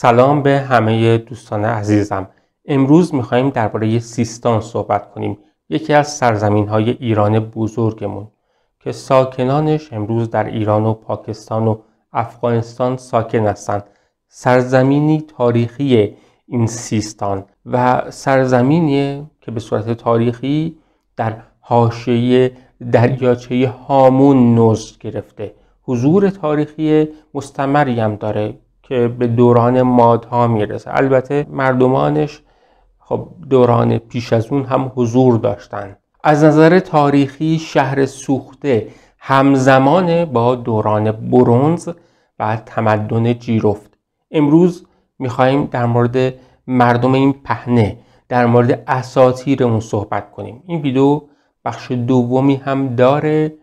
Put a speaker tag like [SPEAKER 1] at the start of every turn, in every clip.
[SPEAKER 1] سلام به همه دوستان عزیزم امروز میخواییم درباره سیستان صحبت کنیم یکی از سرزمین های ایران بزرگمون که ساکنانش امروز در ایران و پاکستان و افغانستان ساکن هستند سرزمینی تاریخی این سیستان و سرزمینی که به صورت تاریخی در حاشیه دریاچه هامون نزد گرفته حضور تاریخی مستمری هم داره که به دوران مادها میرسه البته مردمانش خب دوران پیش از اون هم حضور داشتن از نظر تاریخی شهر سوخته همزمان با دوران برونز و تمدن جیرفت امروز میخواییم در مورد مردم این پهنه در مورد اساتیر صحبت کنیم این ویدیو بخش دومی هم داره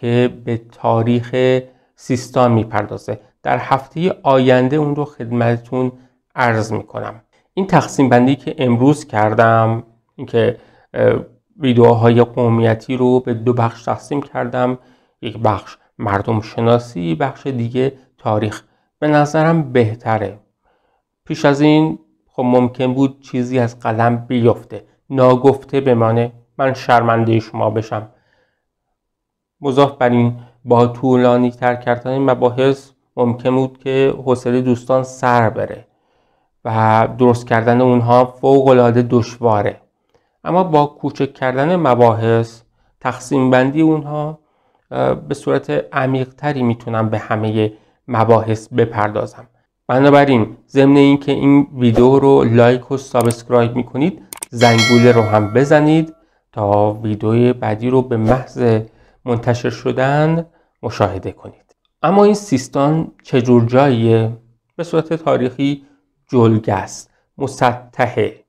[SPEAKER 1] که به تاریخ سیستان میپردازه در هفته آینده اون رو خدمتتون عرض میکنم این تقسیم بندی که امروز کردم اینکه ویدئوهای قومیتی رو به دو بخش تقسیم کردم یک بخش مردم شناسی بخش دیگه تاریخ به نظرم بهتره پیش از این خب ممکن بود چیزی از قلم بیفته ناگفته بمانه من شرمنده شما بشم مضاف بر این با طولانی تر کردن مباحث ممکن بود که حوصله دوستان سر بره و درست کردن اونها العاده دشواره اما با کوچک کردن مباحث تقسیم بندی اونها به صورت تری میتونم به همه مباحث بپردازم بنابراین ضمن اینکه این ویدیو رو لایک و سابسکرایب میکنید زنگوله رو هم بزنید تا ویدیو بعدی رو به محض منتشر شدن مشاهده کنید اما این سیستان چجور جاییه؟ به صورت تاریخی جلگه است مسطحه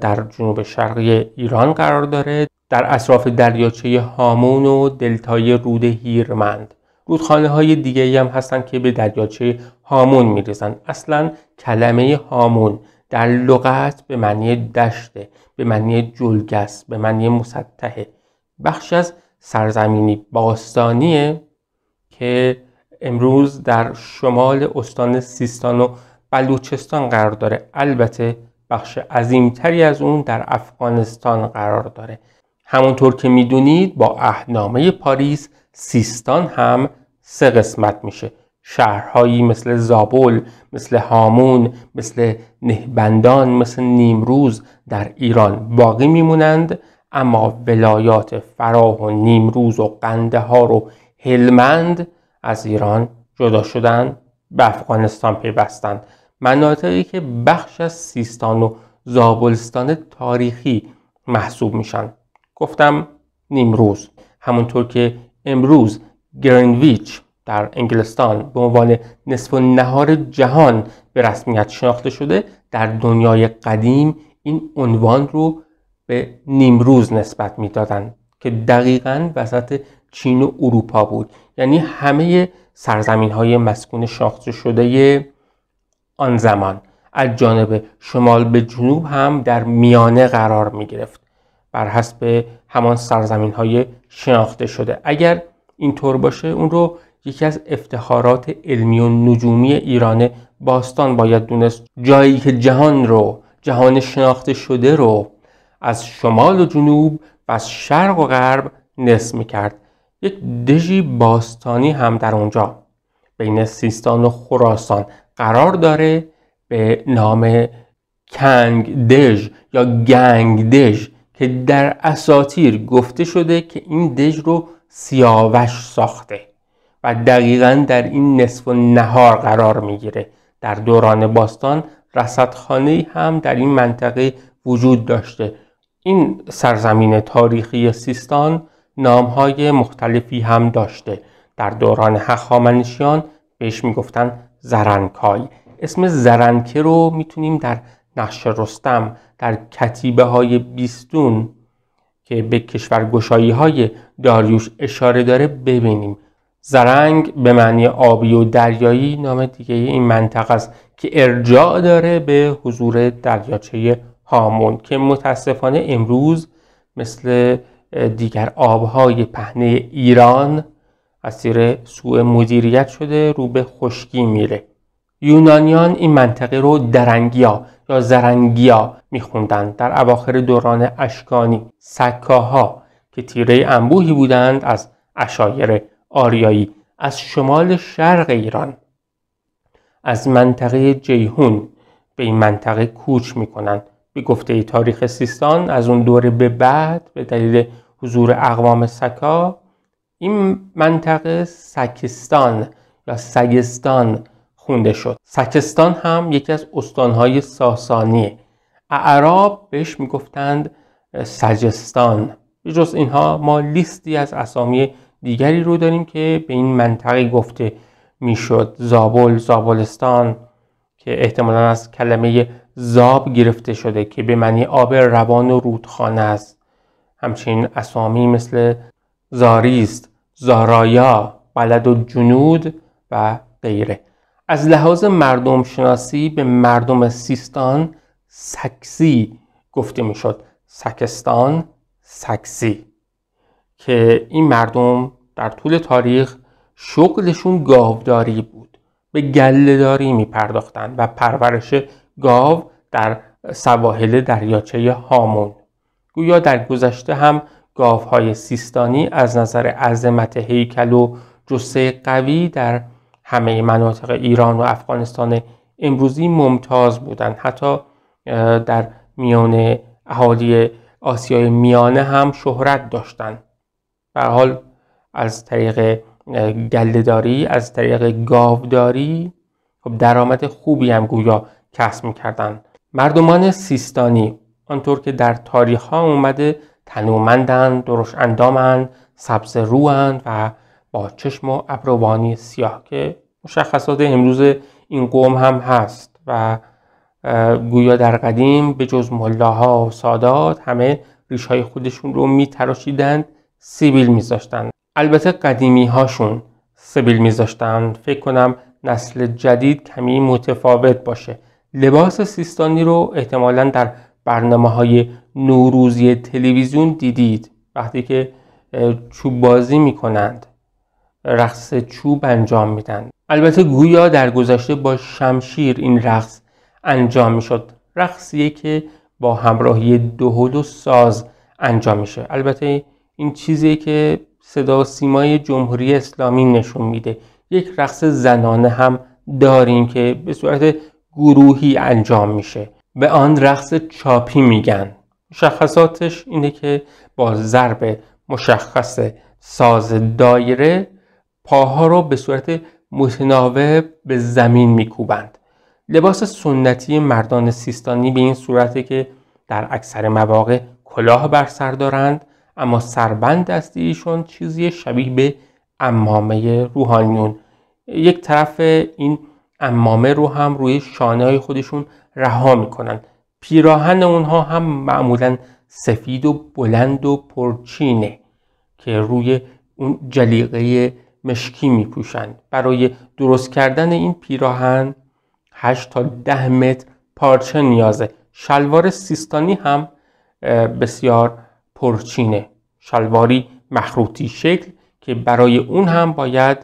[SPEAKER 1] در جنوب شرقی ایران قرار داره در اطراف دریاچه هامون و دلتای رود هیرمند رودخانه های دیگه هم هستن که به دریاچه هامون میریزن اصلا کلمه هامون در لغت به معنی دشته به معنی جلگس به معنی مسطحه بخش از سرزمینی باستانیه که امروز در شمال استان سیستان و بلوچستان قرار داره البته بخش عظیمتری از اون در افغانستان قرار داره همونطور که میدونید با اهنامه پاریس سیستان هم سه قسمت میشه شهرهایی مثل زابل، مثل هامون، مثل نهبندان، مثل نیمروز در ایران باقی میمونند اما ولایات فراه و نیمروز و قندهار و هلمند از ایران جدا شدن به افغانستان پیوستند مناطقی که بخش از سیستان و زابلستان تاریخی محسوب میشن گفتم نیمروز همونطور که امروز گرینویچ در انگلستان به عنوان نصف نهار جهان به رسمیت شناخته شده در دنیای قدیم این عنوان رو به نیمروز نسبت میدادند که دقیقا وسط چین و اروپا بود یعنی همه سرزمین های مسکون شناخته شده آن زمان از جانب شمال به جنوب هم در میانه قرار می گرفت بر حسب همان سرزمین های شناخته شده اگر اینطور باشه اون رو یکی از افتخارات علمی و نجومی ایران باستان باید دونست جایی که جهان رو جهان شناخته شده رو از شمال و جنوب و از شرق و غرب نصف می کرد یک دژی باستانی هم در اونجا بین سیستان و خراسان قرار داره به نام کنگ دژ یا گنگ دژ که در اساتیر گفته شده که این دژ رو سیاوش ساخته و دقیقا در این نصف و نهار قرار میگیره در دوران باستان رصدخانه هم در این منطقه وجود داشته این سرزمین تاریخی سیستان های مختلفی هم داشته در دوران هخامنشیان بهش میگفتن زرنکای اسم زرنکه رو میتونیم در نقش رستم در کتیبه های بیستون که به کشور های داریوش اشاره داره ببینیم زرنگ به معنی آبی و دریایی نام دیگه این منطقه است که ارجاع داره به حضور دریاچه هامون که متاسفانه امروز مثل دیگر آبهای پهنه ایران اسیر سوء مدیریت شده رو به خشکی میره یونانیان این منطقه رو درنگیا یا زرنگیا میخوندند در اواخر دوران اشکانی سکاها که تیره انبوهی بودند از اشایر آریایی از شمال شرق ایران از منطقه جیهون به این منطقه کوچ میکنند به گفته تاریخ سیستان از اون دوره به بعد به دلیل حضور اقوام سکا این منطقه سکستان یا سگستان خونده شد سکستان هم یکی از استانهای ساسانی اعراب بهش میگفتند سجستان به جز اینها ما لیستی از اسامی دیگری رو داریم که به این منطقه گفته میشد زابل، زابلستان، که احتمالا از کلمه زاب گرفته شده که به معنی آب روان و رودخانه است همچنین اسامی مثل زاریست زارایا بلد و جنود و غیره از لحاظ مردم شناسی به مردم سیستان سکسی گفته میشد سکستان سکسی که این مردم در طول تاریخ شغلشون گاوداری بود به گلهداری می و پرورش گاو در سواحل دریاچه هامون گویا در گذشته هم گاوهای سیستانی از نظر عظمت هیکل و جسه قوی در همه مناطق ایران و افغانستان امروزی ممتاز بودند حتی در میان اهالی آسیای میانه هم شهرت داشتند به حال از طریق گلهداری از طریق گاوداری خب درآمد خوبی هم گویا کسب میکردن مردمان سیستانی آنطور که در تاریخ ها اومده تنومندند درش اندامند سبز روند و با چشم و ابروانی سیاه که مشخصات امروز این قوم هم هست و گویا در قدیم به جز ملاها و سادات همه ریش های خودشون رو میتراشیدند سیبیل میذاشتند البته قدیمی هاشون سبیل میذاشتن فکر کنم نسل جدید کمی متفاوت باشه لباس سیستانی رو احتمالا در برنامه های نوروزی تلویزیون دیدید وقتی که چوب بازی میکنند رقص چوب انجام میدن البته گویا در گذشته با شمشیر این رقص انجام میشد رقصیه که با همراهی دهل و ساز انجام میشه البته این چیزیه که صدا و سیمای جمهوری اسلامی نشون میده یک رقص زنانه هم داریم که به صورت گروهی انجام میشه به آن رقص چاپی میگن مشخصاتش اینه که با ضرب مشخص ساز دایره پاها رو به صورت متناوب به زمین میکوبند لباس سنتی مردان سیستانی به این صورته که در اکثر مواقع کلاه بر سر دارند اما سربند دستی ایشون چیزی شبیه به امامه روحانیون یک طرف این امامه رو هم روی شانه های خودشون رها میکنن پیراهن اونها هم معمولا سفید و بلند و پرچینه که روی اون جلیقه مشکی میپوشند برای درست کردن این پیراهن 8 تا 10 متر پارچه نیازه شلوار سیستانی هم بسیار پرچینه شلواری مخروطی شکل که برای اون هم باید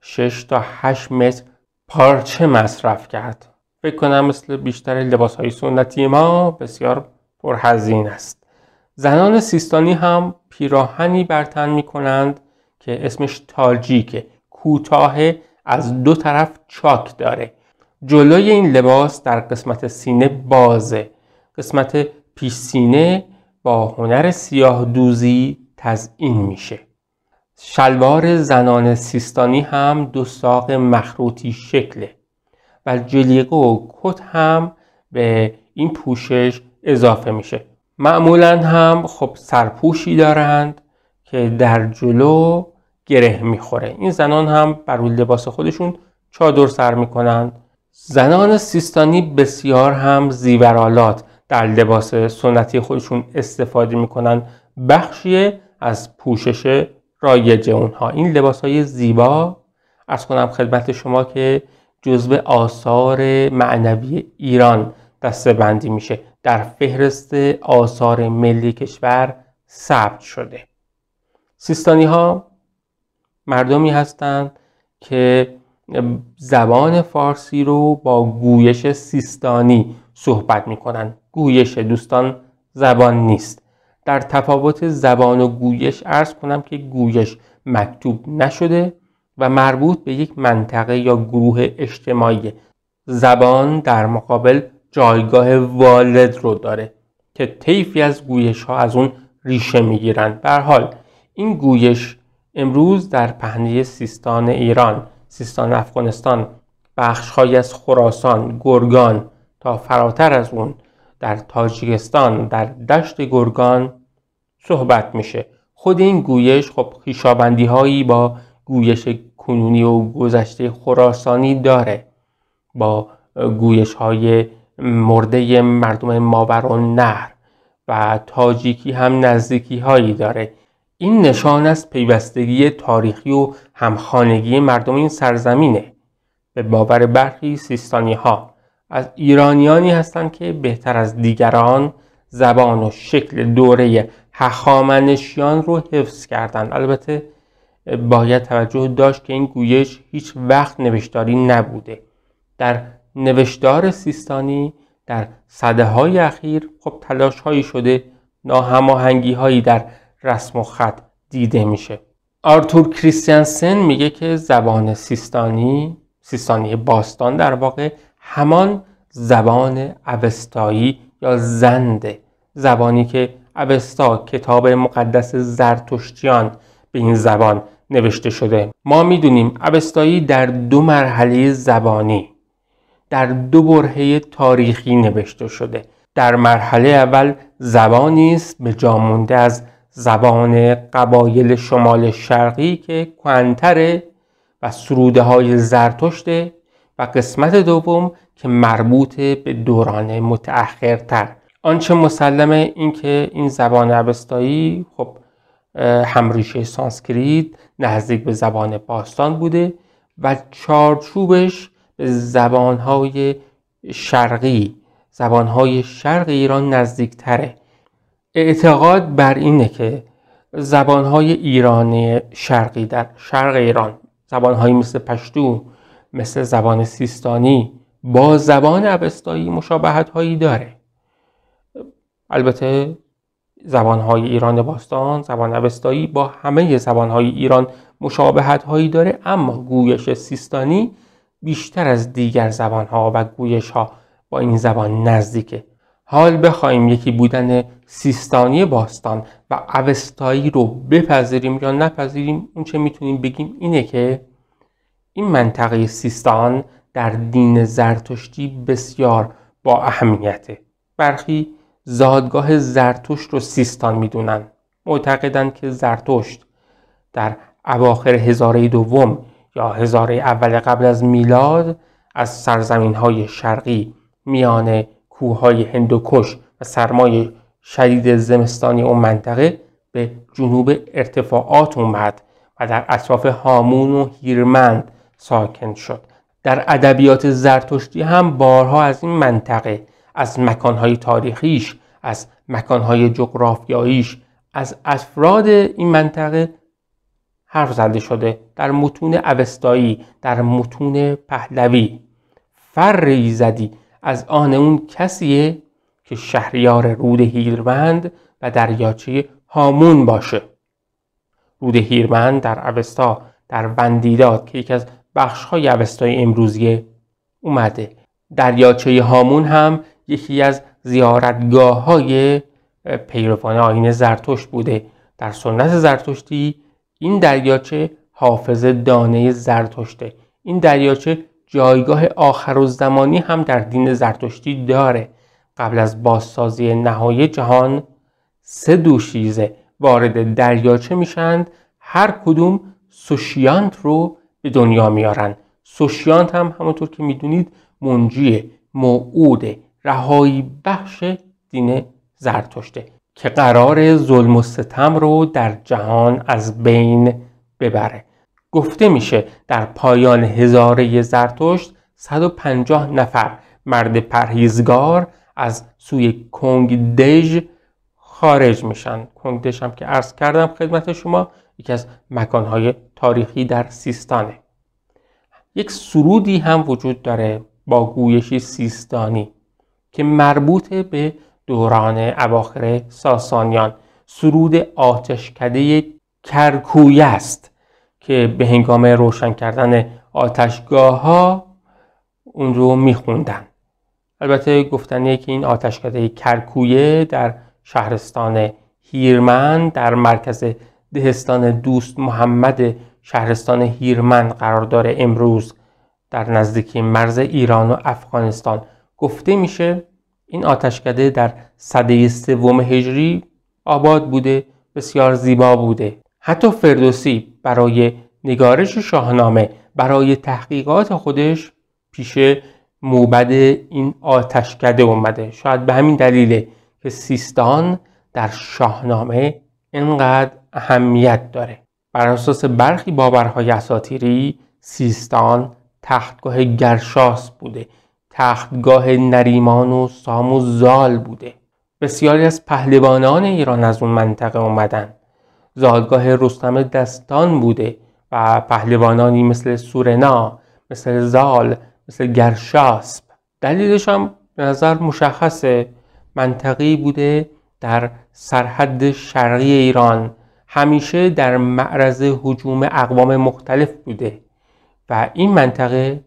[SPEAKER 1] 6 تا 8 متر پارچه مصرف کرد فکر کنم مثل بیشتر لباس های سنتی ما بسیار پرهزین است زنان سیستانی هم پیراهنی برتن می کنند که اسمش تاجیکه کوتاه از دو طرف چاک داره جلوی این لباس در قسمت سینه بازه قسمت پیش سینه با هنر سیاه دوزی تزئین میشه شلوار زنان سیستانی هم دو ساق مخروطی شکله و جلیقه و کت هم به این پوشش اضافه میشه معمولا هم خب سرپوشی دارند که در جلو گره میخوره این زنان هم بر لباس خودشون چادر سر میکنند زنان سیستانی بسیار هم زیورالات در لباس سنتی خودشون استفاده میکنن بخشی از پوشش رایج اونها این لباس های زیبا از کنم خدمت شما که جزو آثار معنوی ایران دسته بندی میشه در فهرست آثار ملی کشور ثبت شده سیستانی ها مردمی هستند که زبان فارسی رو با گویش سیستانی صحبت میکنن گویش دوستان زبان نیست در تفاوت زبان و گویش ارز کنم که گویش مکتوب نشده و مربوط به یک منطقه یا گروه اجتماعی زبان در مقابل جایگاه والد رو داره که طیفی از گویش ها از اون ریشه میگیرند بر حال این گویش امروز در پهنه سیستان ایران سیستان افغانستان های از خراسان گرگان تا فراتر از اون در تاجیکستان در دشت گرگان صحبت میشه خود این گویش خب خیشابندی هایی با گویش کنونی و گذشته خراسانی داره با گویش های مرده مردم ماور و نهر و تاجیکی هم نزدیکی هایی داره این نشان از پیوستگی تاریخی و همخانگی مردم این سرزمینه به باور برخی سیستانی ها از ایرانیانی هستند که بهتر از دیگران زبان و شکل دوره هخامنشیان رو حفظ کردند البته باید توجه داشت که این گویش هیچ وقت نوشتاری نبوده در نوشتار سیستانی در صده های اخیر خب تلاش هایی شده ناهماهنگی هایی در رسم و خط دیده میشه آرتور کریستیانسن میگه که زبان سیستانی سیستانی باستان در واقع همان زبان اوستایی یا زنده زبانی که اوستا کتاب مقدس زرتشتیان به این زبان نوشته شده ما میدونیم اوستایی در دو مرحله زبانی در دو برهه تاریخی نوشته شده در مرحله اول زبانی است به جامونده از زبان قبایل شمال شرقی که کوانتره و سروده های زرتشته و قسمت دوم که مربوط به دوران متأخرتر آنچه مسلمه این که این زبان اوستایی خب همریشه سانسکریت نزدیک به زبان باستان بوده و چارچوبش به زبانهای شرقی زبانهای شرق ایران نزدیک تره اعتقاد بر اینه که زبانهای ایرانی شرقی در شرق ایران زبانهایی مثل پشتون مثل زبان سیستانی با زبان اوستایی مشابهت هایی داره البته زبان های ایران باستان زبان اوستایی با همه زبان های ایران مشابهت هایی داره اما گویش سیستانی بیشتر از دیگر زبان ها و گویش ها با این زبان نزدیکه حال بخوایم یکی بودن سیستانی باستان و اوستایی رو بپذیریم یا نپذیریم اون چه میتونیم بگیم اینه که این منطقه سیستان در دین زرتشتی بسیار با اهمیته برخی زادگاه زرتشت رو سیستان میدونن معتقدند که زرتشت در اواخر هزاره دوم یا هزاره اول قبل از میلاد از سرزمین های شرقی میان کوههای هندوکش و سرمای شدید زمستانی اون منطقه به جنوب ارتفاعات اومد و در اطراف هامون و هیرمند ساکن شد در ادبیات زرتشتی هم بارها از این منطقه از مکانهای تاریخیش از مکانهای جغرافیاییش از افراد این منطقه حرف زده شده در متون اوستایی در متون پهلوی فر زدی از آن اون کسیه که شهریار رود هیرمند و دریاچه هامون باشه رود هیرمند در اوستا در وندیداد که یکی از بخش های اوستای امروزی اومده دریاچه هامون هم یکی از زیارتگاه های پیروان آین زرتشت بوده در سنت زرتشتی این دریاچه حافظ دانه زرتشته این دریاچه جایگاه آخر و زمانی هم در دین زرتشتی داره قبل از بازسازی نهای جهان سه دوشیزه وارد دریاچه میشند هر کدوم سوشیانت رو به دنیا میارن سوشیانت هم همونطور که میدونید منجی موعود رهایی بخش دین زرتشته که قرار ظلم و ستم رو در جهان از بین ببره گفته میشه در پایان هزاره زرتشت 150 نفر مرد پرهیزگار از سوی کنگ دژ خارج میشن کنگ دژ هم که عرض کردم خدمت شما یکی از مکانهای تاریخی در سیستانه یک سرودی هم وجود داره با گویشی سیستانی که مربوط به دوران اواخر ساسانیان سرود آتشکده کرکوی است که به هنگام روشن کردن آتشگاه ها اون رو میخوندن البته گفتنیه که این آتشکده کرکویه در شهرستان هیرمن در مرکز دهستان دوست محمد شهرستان هیرمند قرار داره امروز در نزدیکی مرز ایران و افغانستان گفته میشه این آتشکده در صده سوم هجری آباد بوده بسیار زیبا بوده حتی فردوسی برای نگارش شاهنامه برای تحقیقات خودش پیش موبد این آتشکده اومده شاید به همین دلیله که سیستان در شاهنامه اینقدر اهمیت داره بر اساس برخی باورهای اساطیری سیستان تختگاه گرشاس بوده تختگاه نریمان و سام و زال بوده بسیاری از پهلوانان ایران از اون منطقه اومدن زادگاه رستم دستان بوده و پهلوانانی مثل سورنا مثل زال مثل گرشاسب دلیلش هم به نظر مشخصه منطقی بوده در سرحد شرقی ایران همیشه در معرض حجوم اقوام مختلف بوده و این منطقه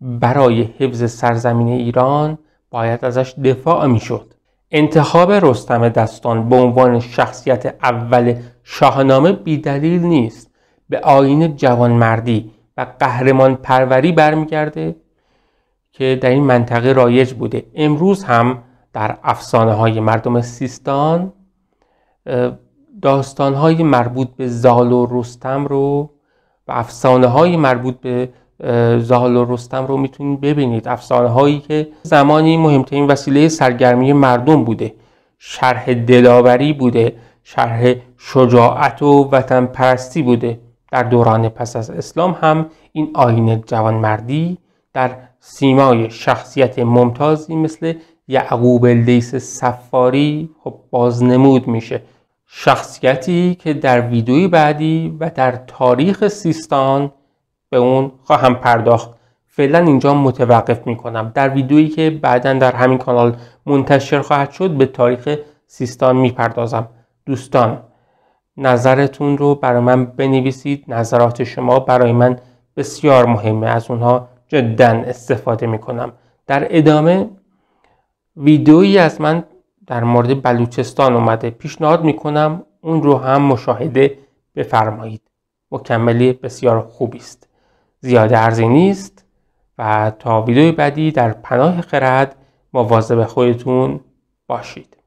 [SPEAKER 1] برای حفظ سرزمین ایران باید ازش دفاع میشد. انتخاب رستم دستان به عنوان شخصیت اول شاهنامه بیدلیل نیست به آین جوانمردی و قهرمان پروری برمیگرده که در این منطقه رایج بوده امروز هم در افسانه های مردم سیستان داستان های مربوط به زال و رستم رو و افسانه های مربوط به زال و رستم رو میتونید ببینید افسانه هایی که زمانی مهمترین وسیله سرگرمی مردم بوده شرح دلاوری بوده شرح شجاعت و وطن پرستی بوده در دوران پس از اسلام هم این آین جوانمردی در سیمای شخصیت ممتازی مثل یعقوب لیس سفاری خب بازنمود میشه شخصیتی که در ویدیوی بعدی و در تاریخ سیستان به اون خواهم پرداخت فعلا اینجا متوقف میکنم در ویدیویی که بعدا در همین کانال منتشر خواهد شد به تاریخ سیستان میپردازم دوستان نظرتون رو برای من بنویسید نظرات شما برای من بسیار مهمه از اونها جدا استفاده میکنم در ادامه ویدیویی از من در مورد بلوچستان اومده پیشنهاد میکنم اون رو هم مشاهده بفرمایید مکملی بسیار خوبی است زیاد ارزی نیست و تا ویدیوی بعدی در پناه خرد مواظب خودتون باشید